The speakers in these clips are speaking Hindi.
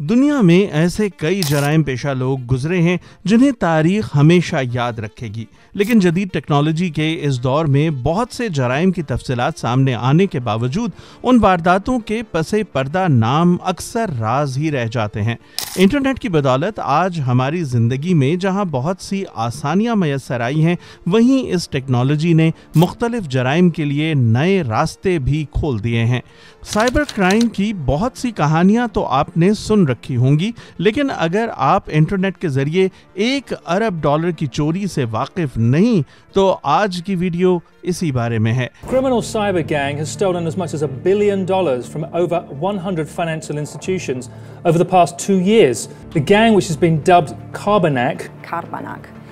दुनिया में ऐसे कई जराइम पेशा लोग गुजरे हैं जिन्हें तारीख हमेशा याद रखेगी लेकिन जदीद टेक्नोलॉजी के इस दौर में बहुत से जराइम की तफसलत सामने आने के बावजूद उन वारदातों के पसे पर्दा नाम अक्सर राज ही रह जाते हैं इंटरनेट की बदौलत आज हमारी ज़िंदगी में जहाँ बहुत सी आसानियाँ मैसर आई हैं वहीं इस टेक्नोलॉजी ने मुख्तलिफ जराइम के लिए नए रास्ते भी खोल दिए हैं साइबर क्राइम की बहुत सी कहानियां तो आपने सुन रखी होंगी लेकिन अगर आप इंटरनेट के जरिए एक अरब डॉलर की चोरी से वाकिफ नहीं तो आज की वीडियो इसी बारे में है criminal cyber gang billion dollars gang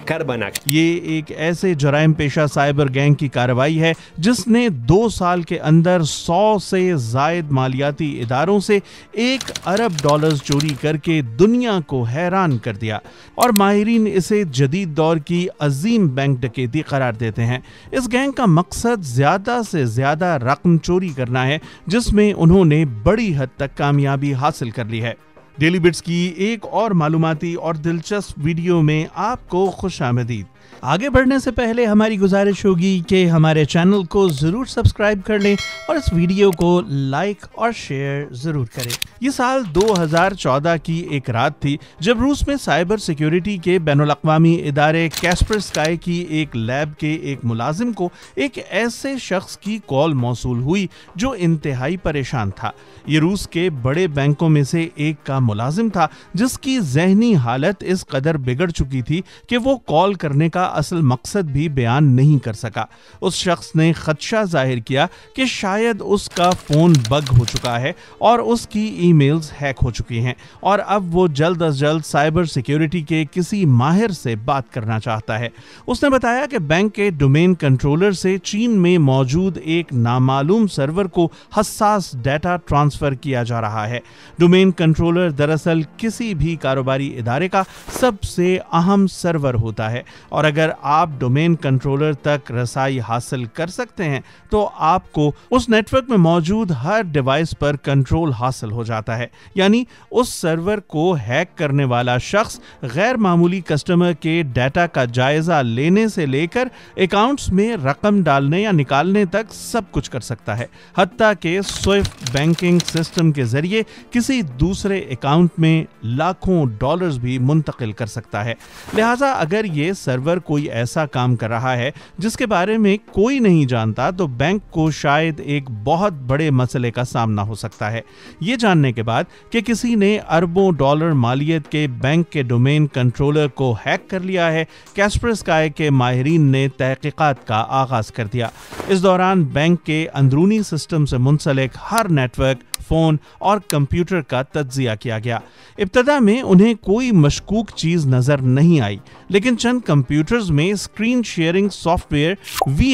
कर बना ये एक ऐसे जराइम पेशा साइबर गैंग की कार्रवाई है जिसने दो साल के अंदर सौ से जायद मालियाती इदारों से एक अरब डॉलर्स चोरी करके दुनिया को हैरान कर दिया और माहरीन इसे जदीद दौर की अजीम बैंक डकैती करार देते हैं इस गैंग का मकसद ज़्यादा से ज़्यादा रकम चोरी करना है जिसमें उन्होंने बड़ी हद तक कामयाबी हासिल कर ली है डेली बिट्स की एक और मालूमती और दिलचस्प वीडियो में आपको खुश आमदीद आगे बढ़ने से पहले हमारी गुजारिश होगी कि हमारे चैनल को ज़रूर सब्सक्राइब कर लें और इस वीडियो को लाइक और शेयर ज़रूर करें ये साल 2014 की एक रात थी जब रूस में साइबर सिक्योरिटी के बैन अवी इदारे कैस्पर स्काई की एक लैब के एक मुलाजिम को एक ऐसे शख्स की कॉल मौसू हुई जो इंतहाई परेशान था ये रूस के बड़े बैंकों में से एक का मुलाजिम था जिसकी जहनी हालत इस कदर बिगड़ चुकी थी कि वो कॉल करने का असल मकसद भी बयान नहीं कर सका उस शख्स ने खदशा जाहिर किया कि शायद उसका फ़ोन बग हो चुका है और उसकी ईमेल्स हैक हो चुकी हैं और अब वो जल्द अज जल्द साइबर सिक्योरिटी के किसी माहिर से बात करना चाहता है उसने बताया कि बैंक के डोमेन कंट्रोलर से चीन में मौजूद एक नामालूम सर्वर को हसास डाटा ट्रांस ट्रांसफर किया जा रहा है डोमेन कंट्रोलर दरअसल किसी भी कारोबारी इदारे का सबसे अहम सर्वर होता है और अगर आप डोमेन कंट्रोलर तक रसाई हासिल कर सकते हैं तो आपको उस नेटवर्क में मौजूद हर डिवाइस पर कंट्रोल हासिल हो जाता है यानी उस सर्वर को हैक करने वाला शख्स गैर मामूली कस्टमर के डाटा का जायजा लेने से लेकर अकाउंट्स में रकम डालने या निकालने तक सब कुछ कर सकता है हती के स्विफ्ट बैंकिंग पेमेंट सिस्टम के जरिए किसी दूसरे अकाउंट में लाखों डॉलर्स भी मुंतकिल कर सकता है लिहाजा अगर ये सर्वर कोई ऐसा काम कर रहा है जिसके बारे में कोई नहीं जानता तो बैंक को शायद एक बहुत बड़े मसले का सामना हो सकता है ये जानने के बाद कि किसी ने अरबों डॉलर मालियत के बैंक के डोमेन कंट्रोलर को हैक कर लिया है कैस्पर स्काई के माहरीन ने तहकीक़ात का आगाज़ कर दिया इस दौरान बैंक के अंदरूनी सिस्टम से मुंसलिक हर नेटवर्क फ़ोन और कंप्यूटर का तजिया किया गया इब्तदा में उन्हें कोई मशकूक चीज़ नज़र नहीं आई लेकिन चंद कंप्यूटर्स में स्क्रीन शेयरिंग सॉफ्टवेयर वी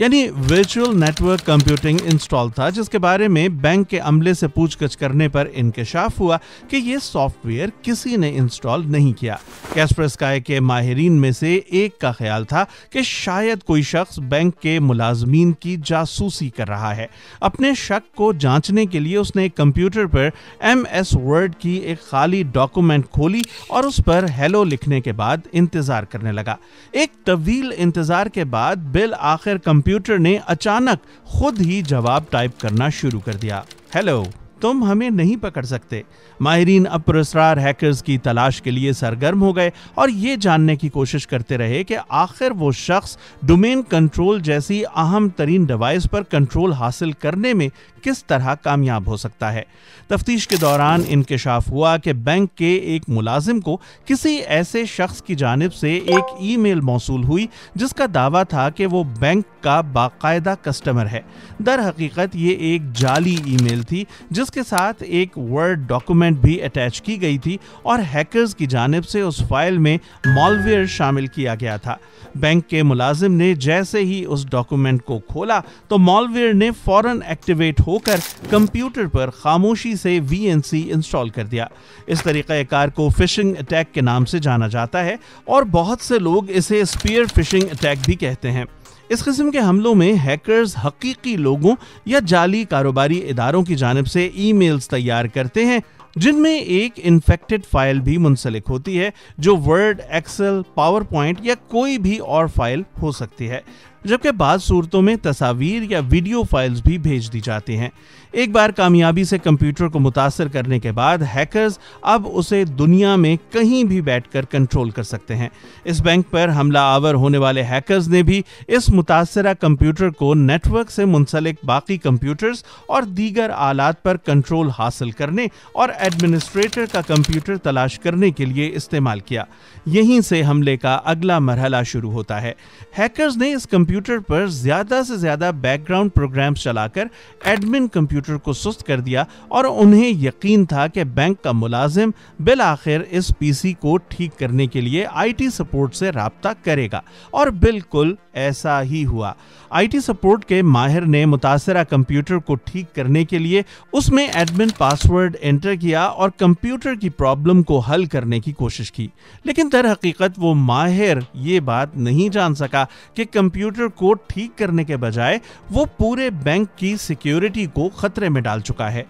यानी वर्चुअल नेटवर्क कंप्यूटिंग इंस्टॉल था जिसके बारे में बैंक के अमले से पूछताछ करने पर इंकशाफ हुआ कि यह सॉफ्टवेयर किसी ने इंस्टॉल नहीं किया कैस्पर स्काई के माहरीन में से एक का ख्याल था कि शायद कोई शख्स बैंक के मुलाजमीन की जासूसी कर रहा है अपने शक को जांचने के लिए लिए उसने कंप्यूटर पर एम एस वर्ड की एक खाली डॉक्यूमेंट खोली और उस पर हेलो लिखने के बाद इंतज़ार करने लगा एक तवील इंतज़ार के बाद बिल आखिर कंप्यूटर ने अचानक खुद ही जवाब टाइप करना शुरू कर दिया हेलो तुम हमें नहीं पकड़ सकते माहरीन अब पुरस्कार हैकर्स की तलाश के लिए सरगर्म हो गए और ये जानने की कोशिश करते रहे कि आखिर वो शख्स डोमेन कंट्रोल जैसी अहम तरीन डिवाइस पर कंट्रोल हासिल करने में किस तरह कामयाब हो सकता है तफ्तीश के दौरान इंकशाफ हुआ कि बैंक के एक मुलाजिम को किसी ऐसे शख्स की जानब से एक ईमेल मौसूल हुई जिसका दावा था कि वो बैंक का बाकायदा कस्टमर है दर हकीकत ये एक जाली ईमेल थी जिसके साथ एक वर्ड डॉक्यूमेंट भी अटैच की गई थी और हैकर्स की जानब से उस फाइल में मॉलवेयर शामिल किया गया था बैंक के मुलाजिम ने जैसे ही उस डॉक्यूमेंट को खोला तो मॉलवेयर ने फौरन एक्टिवेट हो होकर कंप्यूटर पर खामोशी से वी इंस्टॉल कर दिया इस कार को फिशिंग अटैक के नाम से जाना जाता है और बहुत से लोग इसे स्पीयर फिशिंग अटैक भी कहते हैं इस किस्म के हमलों में हैकर्स हकीकी लोगों या जाली कारोबारी इदारों की जानब से ईमेल्स तैयार करते हैं जिनमें एक इन्फेक्टेड फाइल भी मुंसलिक होती है जो वर्ड एक्सेल पावर पॉइंट या कोई भी और फाइल हो सकती है जबकि बाद सूरतों में तस्वीर या वीडियो फाइल्स भी भेज दी जाती हैं एक बार कामयाबी से कंप्यूटर को मुतासर करने के बाद हैकर्स अब उसे दुनिया में कहीं भी बैठकर कंट्रोल कर सकते हैं इस बैंक पर हमला आवर होने वाले हैकर्स ने भी इस मुतासर कंप्यूटर को नेटवर्क से मुंसलिक बाकी कंप्यूटर्स और दीगर आलात पर कंट्रोल हासिल करने और एडमिनिस्ट्रेटर का कंप्यूटर तलाश करने के लिए इस्तेमाल किया यहीं से हमले का अगला मरहला शुरू होता है हैकर्स ने इस कंप्यूटर पर ज्यादा से ज्यादा बैकग्राउंड प्रोग्राम्स चलाकर एडमिन कंप्यूटर कंप्यूटर को सुस्त कर दिया और उन्हें यकीन था कि बैंक का मुलाजिम बिल आखिर इस पीसी को ठीक करने के लिए आईटी सपोर्ट से रबता करेगा और बिल्कुल ऐसा ही हुआ आईटी सपोर्ट के माहिर ने मुतासर कंप्यूटर को ठीक करने के लिए उसमें एडमिन पासवर्ड एंटर किया और कंप्यूटर की प्रॉब्लम को हल करने की कोशिश की लेकिन दर हकीकत वो माहिर ये बात नहीं जान सका कि कंप्यूटर को ठीक करने के बजाय वो पूरे बैंक की सिक्योरिटी को खतरे में डाल चुका है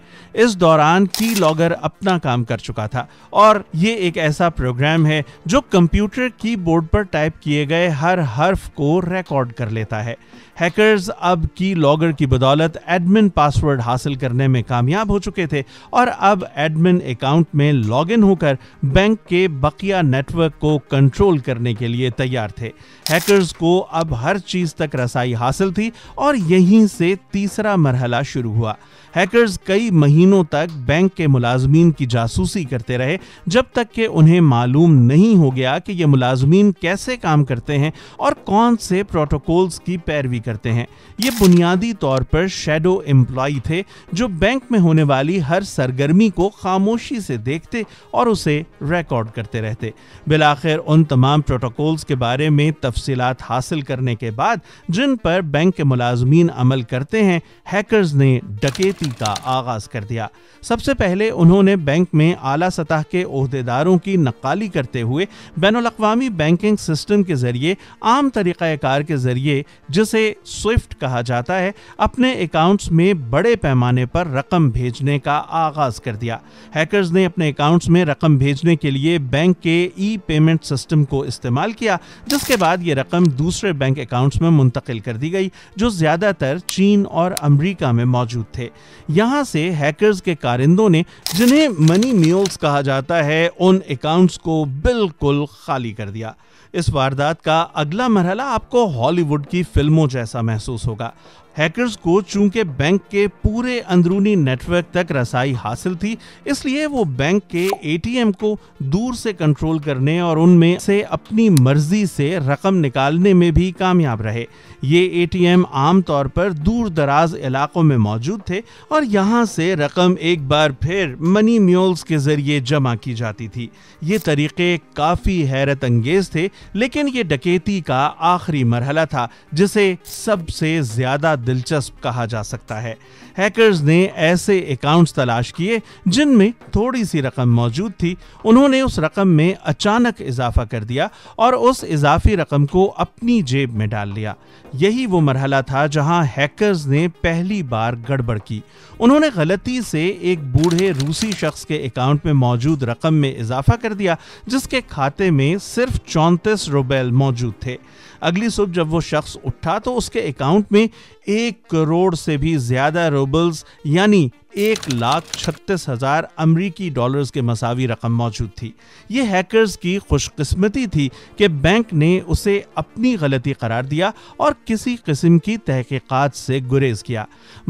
इस दौरान की लॉगर अपना काम कर चुका था और ये एक ऐसा प्रोग्राम है जो कंप्यूटर बोर्ड पर टाइप किए गए हर हर्फ को रिकॉर्ड कर लेता है हैकर्स अब की लॉगर की बदौलत एडमिन पासवर्ड हासिल करने में कामयाब हो चुके थे और अब एडमिन अकाउंट में इन होकर बैंक के बकिया नेटवर्क को कंट्रोल करने के लिए तैयार थे हैकर्स को अब हर चीज़ तक रसाई हासिल थी और यहीं से तीसरा मरहला शुरू हुआ हैकर्स कई महीनों तक बैंक के मुलाजमीन की जासूसी करते रहे जब तक कि उन्हें मालूम नहीं हो गया कि ये मुलाजमीन कैसे काम करते हैं और कौन से प्रोटोकॉल्स की पैरवी करते हैं ये बुनियादी तौर पर शेडो एम्प्लॉ थे जो बैंक में होने वाली हर सरगर्मी को खामोशी से देखते और उसे रिकॉर्ड करते रहते बिलाखिर उन तमाम प्रोटोकॉल्स के बारे में तफसीत हासिल करने के बाद जिन पर बैंक के मुलाजमीन अमल करते हैं हैकर्स ने डकेती भर्ती का आगाज कर दिया सबसे पहले उन्होंने बैंक में आला सतह के अहदेदारों की नकाली करते हुए बैन अवी बैंकिंग सिस्टम के ज़रिए आम तरीक़ाकार के ज़रिए जिसे स्विफ्ट कहा जाता है अपने अकाउंट्स में बड़े पैमाने पर रकम भेजने का आगाज़ कर दिया हैकर्स ने अपने अकाउंट्स में रकम भेजने के लिए बैंक के ई पेमेंट सिस्टम को इस्तेमाल किया जिसके बाद ये रकम दूसरे बैंक अकाउंट्स में मुंतकिल कर दी गई जो ज़्यादातर चीन और अमरीका में मौजूद थे यहां से हैकर्स के कारिंदों ने जिन्हें मनी म्यूल्स कहा जाता है उन अकाउंट्स को बिल्कुल खाली कर दिया इस वारदात का अगला मरहला आपको हॉलीवुड की फिल्मों जैसा महसूस होगा हैकर्स को चूंकि बैंक के पूरे अंदरूनी नेटवर्क तक रसाई हासिल थी इसलिए वो बैंक के एटीएम को दूर से कंट्रोल करने और उनमें से अपनी मर्जी से रकम निकालने में भी कामयाब रहे ये एटीएम आमतौर पर दूर दराज इलाकों में मौजूद थे और यहाँ से रकम एक बार फिर मनी म्यूल्स के जरिए जमा की जाती थी ये तरीके काफ़ी हैरत अंगेज थे लेकिन ये डकैती का आखिरी मरहला था जिसे सबसे ज़्यादा दिलचस्प कहा जा सकता है हैकर्स ने ऐसे अकाउंट्स तलाश किए जिनमें थोड़ी सी रकम मौजूद थी उन्होंने उस रकम में अचानक इजाफा कर दिया और उस इजाफी रकम को अपनी जेब में डाल लिया यही वो मरहला था जहां हैकर्स ने पहली बार गड़बड़ की उन्होंने गलती से एक बूढ़े रूसी शख्स के अकाउंट में मौजूद रकम में इजाफा कर दिया जिसके खाते में सिर्फ चौंतीस रुबेल मौजूद थे अगली सुबह जब वो शख्स उठा तो उसके अकाउंट में एक करोड़ से भी ज्यादा रूबल्स यानी एक लाख छत्तीस हज़ार अमरीकी डॉलर्स के मसावी रकम मौजूद थी ये हैकर्स की खुशकस्मती थी कि बैंक ने उसे अपनी गलती करार दिया और किसी किस्म की तहकीकात से गुरेज किया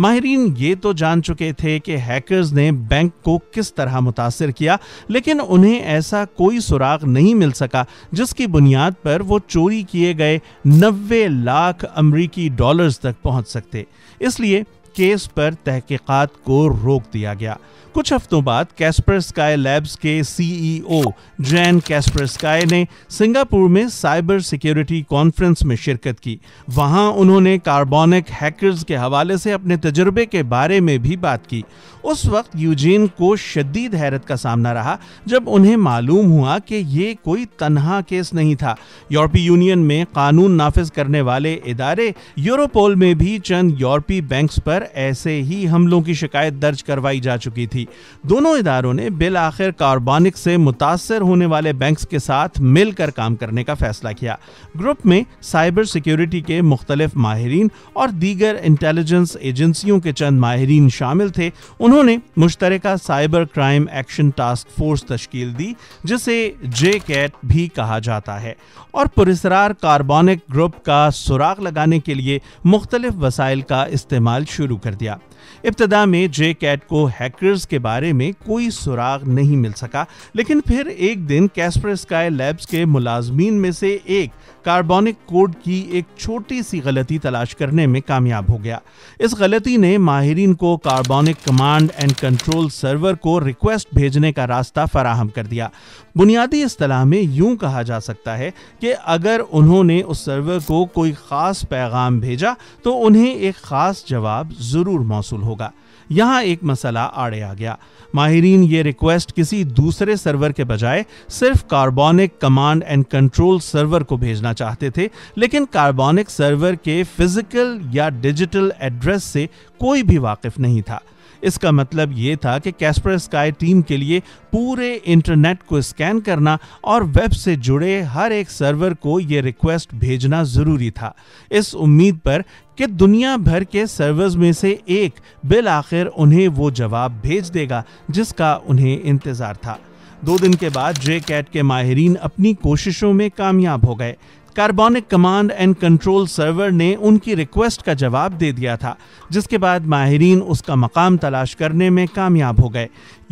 माहरीन ये तो जान चुके थे कि हैकर्स ने बैंक को किस तरह मुतासर किया लेकिन उन्हें ऐसा कोई सुराग नहीं मिल सका जिसकी बुनियाद पर वो चोरी किए गए नबे लाख अमरीकी डॉलर्स तक पहुँच सकते इसलिए केस पर तहकीकात को रोक दिया गया कुछ हफ्तों बाद कैस्पर स्काई लैब्स के सीईओ e जैन कैस्पर स्काई ने सिंगापुर में साइबर सिक्योरिटी कॉन्फ्रेंस में शिरकत की वहां उन्होंने कार्बोनिक हैकर्स के हवाले से अपने तजुर्बे के बारे में भी बात की उस वक्त यूजीन को शदीद हैरत का सामना रहा जब उन्हें मालूम हुआ कि ये कोई तनहा केस नहीं था यूरोपीय यूनियन में कानून नाफिज करने वाले इदारे यूरोपोल में भी चंद यूरोपीय बैंक्स पर ऐसे ही हमलों की शिकायत दर्ज करवाई जा चुकी थी दोनों इदारों ने बिल आखिर कार्बानिक से मुतासर होने वाले बैंक के साथ मिलकर काम करने का फैसला किया ग्रुप में साइबर सिक्योरिटी के मुख्तलिफ माहरीन और दीगर इंटेलिजेंस एजेंसियों के चंद माहरीन शामिल थे उन्होंने उन्होंने मुश्तर cyber crime action task force तश्कील दी जिसे जे कैट भी कहा जाता है और पुरसरार कार्बोनिक ग्रुप का सुराग लगाने के लिए मुख्तलिफ वसाइल का इस्तेमाल शुरू कर दिया इब्तदा में जे कैट को हैकर्स के बारे में कोई सुराग नहीं मिल सका लेकिन फिर एक दिन कैस्पर स्काई लैब्स के मुलाजमीन में से एक कार्बोनिक कोड की एक छोटी सी गलती तलाश करने में कामयाब हो गया इस गलती ने माहरीन को Carbanak command and control server को रिक्वेस्ट भेजने का रास्ता फराहम कर दिया बुनियादी असलाह में यूं कहा जा सकता है कि अगर उन्होंने उस सर्वर को कोई ख़ास पैगाम भेजा तो उन्हें एक ख़ास जवाब ज़रूर मौसू होगा यहाँ एक मसला आड़े आ गया माहरीन ये रिक्वेस्ट किसी दूसरे सर्वर के बजाय सिर्फ Carbanak command and control server को भेजना चाहते थे लेकिन कार्बोनिक सर्वर के फिजिकल या डिजिटल एड्रेस से कोई भी वाकिफ नहीं था इसका मतलब ये था कि कैस्पर स्काई टीम के लिए पूरे इंटरनेट को स्कैन करना और वेब से जुड़े हर एक सर्वर को ये रिक्वेस्ट भेजना ज़रूरी था इस उम्मीद पर कि दुनिया भर के सर्वर्स में से एक बिल आखिर उन्हें वो जवाब भेज देगा जिसका उन्हें इंतज़ार था दो दिन के बाद जे कैट के माहरीन अपनी कोशिशों में कामयाब हो गए Carbanak command and control server ने उनकी रिक्वेस्ट का जवाब दे दिया था जिसके बाद माहरीन उसका मकाम तलाश करने में कामयाब हो गए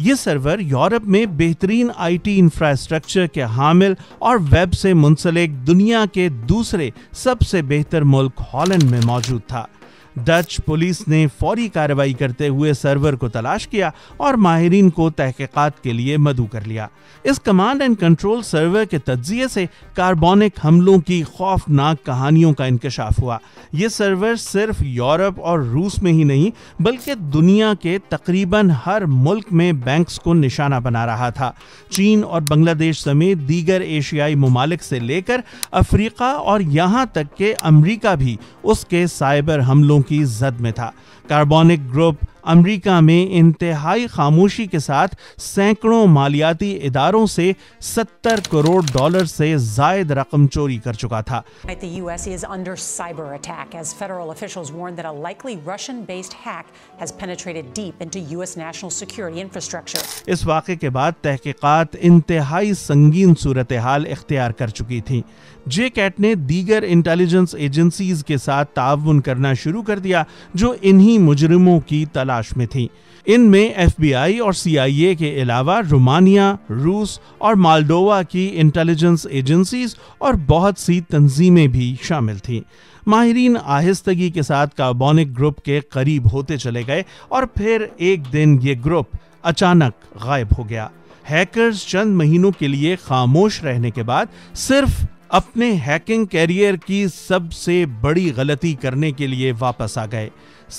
ये सर्वर यूरोप में बेहतरीन आईटी इंफ्रास्ट्रक्चर के हामिल और वेब से मुंसलिक दुनिया के दूसरे सबसे बेहतर मुल्क हॉलैंड में मौजूद था डच पुलिस ने फौरी कार्रवाई करते हुए सर्वर को तलाश किया और माहरीन को तहकीकात के लिए मधु कर लिया इस कमांड एंड कंट्रोल सर्वर के तजिए से कार्बोनिक हमलों की खौफनाक कहानियों का इंकशाफ हुआ ये सर्वर सिर्फ यूरोप और रूस में ही नहीं बल्कि दुनिया के तकरीबन हर मुल्क में बैंक्स को निशाना बना रहा था चीन और बांग्लादेश समेत दीगर एशियाई ममालिक से लेकर अफ्रीका और यहाँ तक के अमरीका भी उसके साइबर हमलों की जद में था कार्बोनिक ग्रुप अमरीका में इंतहाई खामोशी के साथ सैकड़ों मालियाती इदारों से सत्तर करोड़ डॉलर से जायद रकम चोरी कर चुका था इस वाक़े के बाद तहकीकत इंतहाई संगीन सूरत हाल इख्तियार कर चुकी थी जे कैट ने दीगर इंटेलिजेंस एजेंसीज के साथ ताउन करना शुरू कर दिया जो इन्हीं मुजरमों की तलाश तलाश में थी इनमें एफबीआई और सीआईए के अलावा रोमानिया रूस और मालडोवा की इंटेलिजेंस एजेंसीज और बहुत सी तंजीमें भी शामिल थीं माहरीन आहिस्तगी के साथ कार्बोनिक ग्रुप के करीब होते चले गए और फिर एक दिन ये ग्रुप अचानक गायब हो गया हैकर्स चंद महीनों के लिए खामोश रहने के बाद सिर्फ अपने हैकिंग कैरियर की सबसे बड़ी गलती करने के लिए वापस आ गए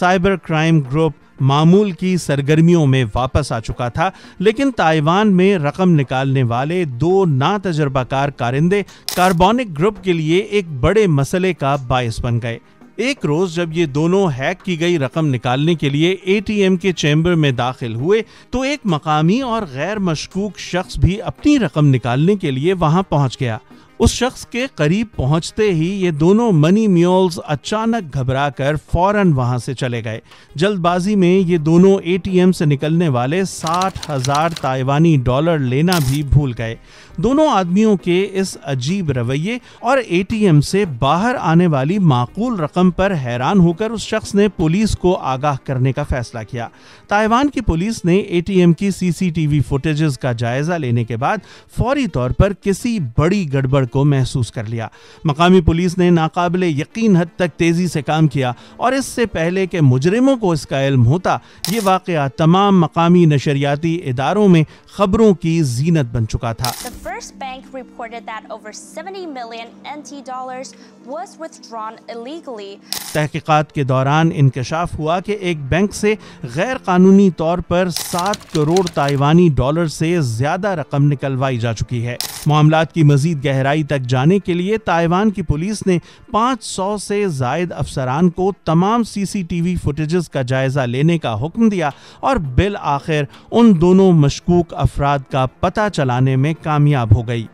साइबर क्राइम ग्रुप मामूल की सरगर्मियों में वापस आ चुका था लेकिन ताइवान में रकम निकालने वाले दो ना तजर्बाकार कारिंदे कार्बोनिक ग्रुप के लिए एक बड़े मसले का बायस बन गए एक रोज जब ये दोनों हैक की गई रकम निकालने के लिए एटीएम के चैम्बर में दाखिल हुए तो एक मकामी और गैर मशकूक शख्स भी अपनी रकम निकालने के लिए वहां पहुंच गया उस शख्स के करीब पहुंचते ही ये दोनों मनी म्योल्स अचानक घबराकर फौरन वहां से चले गए जल्दबाजी में ये दोनों एटीएम से निकलने वाले साठ हजार ताइवानी डॉलर लेना भी भूल गए दोनों आदमियों के इस अजीब रवैये और एटीएम से बाहर आने वाली माकूल रकम पर हैरान होकर उस शख्स ने पुलिस को आगाह करने का फैसला किया ताइवान की पुलिस ने एटीएम की सीसीटीवी फुटेजेस का जायजा लेने के बाद फौरी तौर पर किसी बड़ी गड़बड़ को महसूस कर लिया मकामी पुलिस ने नाकाबले यकीन हद तक तेजी से काम किया और इससे पहले के मुजरिमों को इसका इल्म होता ये वाक़ तमाम मकामी नशरियाती इदारों में खबरों की जीनत बन चुका था First Bank reported that over 70 million NT dollars was withdrawn illegally. तहकीकात के दौरान इंकशाफ हुआ कि एक बैंक से गैर कानूनी तौर पर 7 करोड़ ताइवानी डॉलर से ज्यादा रकम निकलवाई जा चुकी है मामला की मजीद गहराई तक जाने के लिए ताइवान की पुलिस ने 500 से जायद अफसरान को तमाम सीसीटीवी फुटेजेस का जायजा लेने का हुक्म दिया और बिल आखिर उन दोनों मशकूक अफराद का पता चलाने में कामयाब कामयाब हो गई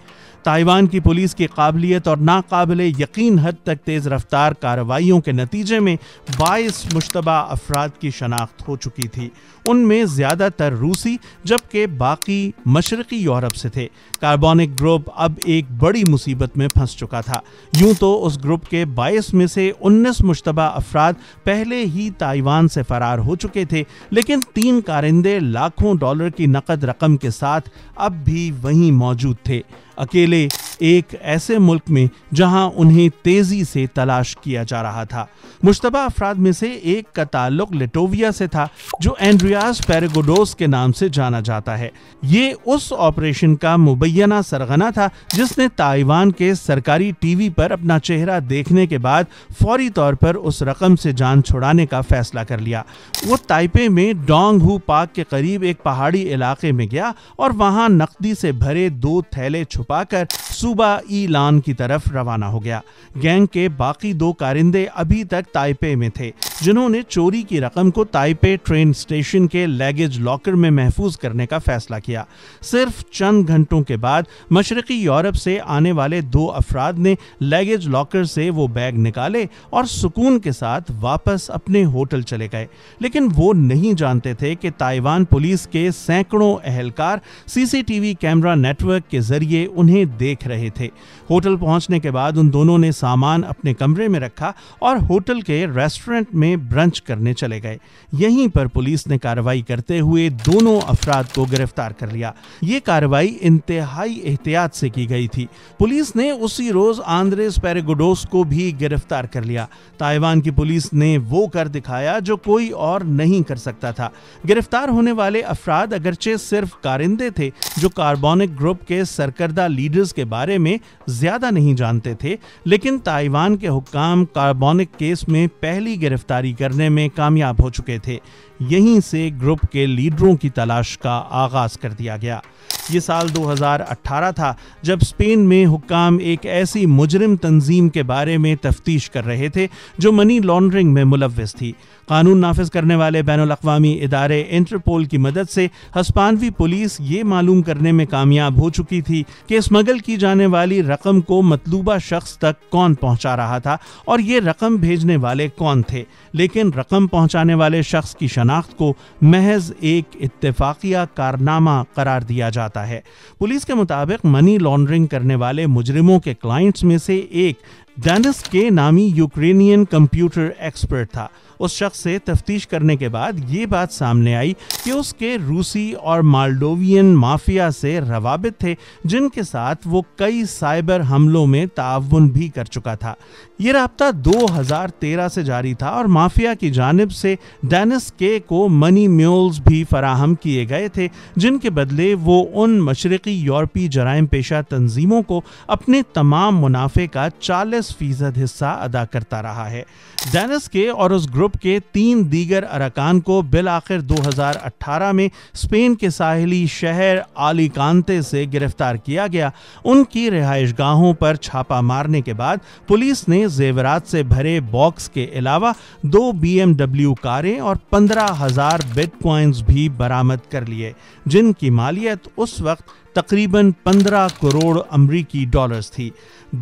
ताइवान की पुलिस की काबिलियत और नाकबिल यकीन हद तक तेज़ रफ्तार कार्रवाइयों के नतीजे में बाईस मुशतबा अफराद की शनाख्त हो चुकी थी उनमें ज़्यादातर रूसी जबकि बाकी मशरकी यूरोप से थे कार्बोनिक ग्रुप अब एक बड़ी मुसीबत में फंस चुका था यूं तो उस ग्रुप के बाईस में से उन्नीस मुशतबा अफराद पहले ही ताइवान से फरार हो चुके थे लेकिन तीन कारिंदे लाखों डॉलर की नकद रकम के साथ अब भी वहीं मौजूद थे अकेले एक ऐसे मुल्क में जहां उन्हें तेजी से तलाश किया जा रहा था मुश्तबा अफराद में से एक का ताल्लुक लिटोविया से था जो एंड्रियास पेरेगोडोस के नाम से जाना जाता है ये उस ऑपरेशन का मुबैना सरगना था जिसने ताइवान के सरकारी टीवी पर अपना चेहरा देखने के बाद फौरी तौर पर उस रकम से जान छुड़ाने का फैसला कर लिया वो ताइपे में डोंग हु पार्क के करीब एक पहाड़ी इलाके में गया और वहाँ नकदी से भरे दो थैले छुपाकर सूबा ईलान की तरफ रवाना हो गया गैंग के बाकी दो कारिंदे अभी तक ताइपे में थे जिन्होंने चोरी की रकम को ताइपे ट्रेन स्टेशन के लैगेज लॉकर में महफूज करने का फैसला किया सिर्फ चंद घंटों के बाद मशरकी यूरोप से आने वाले दो अफराद ने लैगेज लॉकर से वो बैग निकाले और सुकून के साथ वापस अपने होटल चले गए लेकिन वो नहीं जानते थे कि ताइवान पुलिस के सैकड़ों एहलकार सीसीटीवी कैमरा नेटवर्क के जरिए उन्हें देख रहे रहे थे होटल पहुंचने के बाद उन दोनों ने सामान अपने कमरे में रखा और होटल के रेस्टोरेंट में ब्रंच करने चले गए यहीं पर पुलिस ने कार्रवाई करते हुए दोनों अफराद को गिरफ्तार कर लिया ये कार्रवाई इंतहाई एहतियात से की गई थी पुलिस ने उसी रोज आंद्रेस पेरेगोडोस को भी गिरफ्तार कर लिया ताइवान की पुलिस ने वो कर दिखाया जो कोई और नहीं कर सकता था गिरफ्तार होने वाले अफराद अगरचे सिर्फ कारिंदे थे जो कार्बोनिक ग्रुप के सरकर्दा लीडर्स के बारे बारे में ज़्यादा नहीं जानते थे लेकिन ताइवान के हुक्काम कार्बोनिक केस में पहली गिरफ्तारी करने में कामयाब हो चुके थे यहीं से ग्रुप के लीडरों की तलाश का आगाज कर दिया गया ये साल 2018 था जब स्पेन में हुक्काम एक ऐसी मुजरिम तंजीम के बारे में तफ्तीश कर रहे थे जो मनी लॉन्ड्रिंग में मुलविस थी कानून नाफिज करने वाले बैन अवी इदारे इंटरपोल की मदद से हस्पानवी पुलिस ये मालूम करने में कामयाब हो चुकी थी कि स्मगल की जाने वाली रकम को मतलूबा शख्स तक कौन पहुंचा रहा था और ये रकम भेजने वाले कौन थे लेकिन रकम पहुंचाने वाले शख्स की शनाख्त शनाख्त को महज एक इतफाकिया कारनामा करार दिया जाता है पुलिस के मुताबिक मनी लॉन्ड्रिंग करने वाले मुजरिमों के क्लाइंट्स में से एक डेनिस के नामी यूक्रेनियन कंप्यूटर एक्सपर्ट था उस शख्स से तफ्तीश करने के बाद ये बात सामने आई कि उसके रूसी और माल्डोवियन माफिया से रवाबित थे जिनके साथ वो कई साइबर हमलों में ताउन भी कर चुका था ये रबता 2013 से जारी था और माफिया की जानब से डेनिस के को मनी म्यूल्स भी फराहम किए गए थे जिनके बदले वो उन मशरक़ी यूरोपी जराइम पेशा तंजीमों को अपने तमाम मुनाफे का चालीस 40 फीसद हिस्सा अदा करता रहा है डेनिस के और उस ग्रुप के तीन दीगर अरकान को बिल आखिर दो हजार अट्ठारह में स्पेन के साहिली शहर आलिकांते से गिरफ्तार किया गया उनकी रिहाइश गाहों पर छापा मारने के बाद पुलिस ने जेवरात से भरे बॉक्स के अलावा दो बी एम डब्ल्यू कारें और पंद्रह हजार बिटकॉइंस भी बरामद कर लिए जिनकी मालियत उस वक्त तकरीबन 15 करोड़ अमरीकी डॉलर्स थी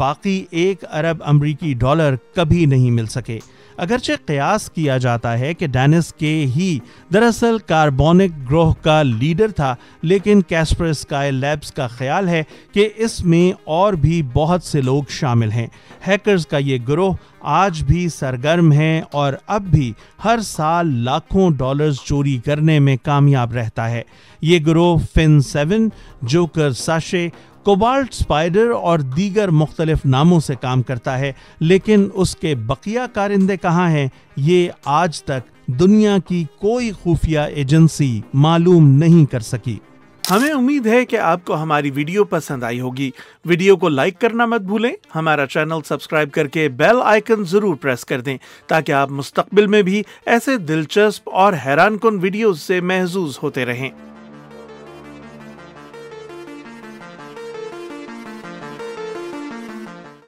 बाकी एक अरब अमरीकी डॉलर कभी नहीं मिल सके अगरचे कयास किया जाता है कि डेनिस के ही दरअसल कार्बोनिक ग्रोह का लीडर था लेकिन कैस्पर स्काई लैब्स का ख्याल है कि इसमें और भी बहुत से लोग शामिल हैं हैकर्स का ये ग्रोह आज भी सरगर्म हैं और अब भी हर साल लाखों डॉलर्स चोरी करने में कामयाब रहता है ये ग्रोह फिन सेवन जोकर साशे कोबाल्ट स्पाइडर और दीगर मुख्तलिफ नामों से काम करता है लेकिन उसके बकिया कारिंदे कहाँ हैं ये आज तक दुनिया की कोई खुफिया एजेंसी मालूम नहीं कर सकी हमें उम्मीद है कि आपको हमारी वीडियो पसंद आई होगी वीडियो को लाइक करना मत भूलें हमारा चैनल सब्सक्राइब करके बेल आइकन ज़रूर प्रेस कर दें ताकि आप मुस्तबिल में भी ऐसे दिलचस्प और हैरान कन वीडियोज़ से महजूज होते रहें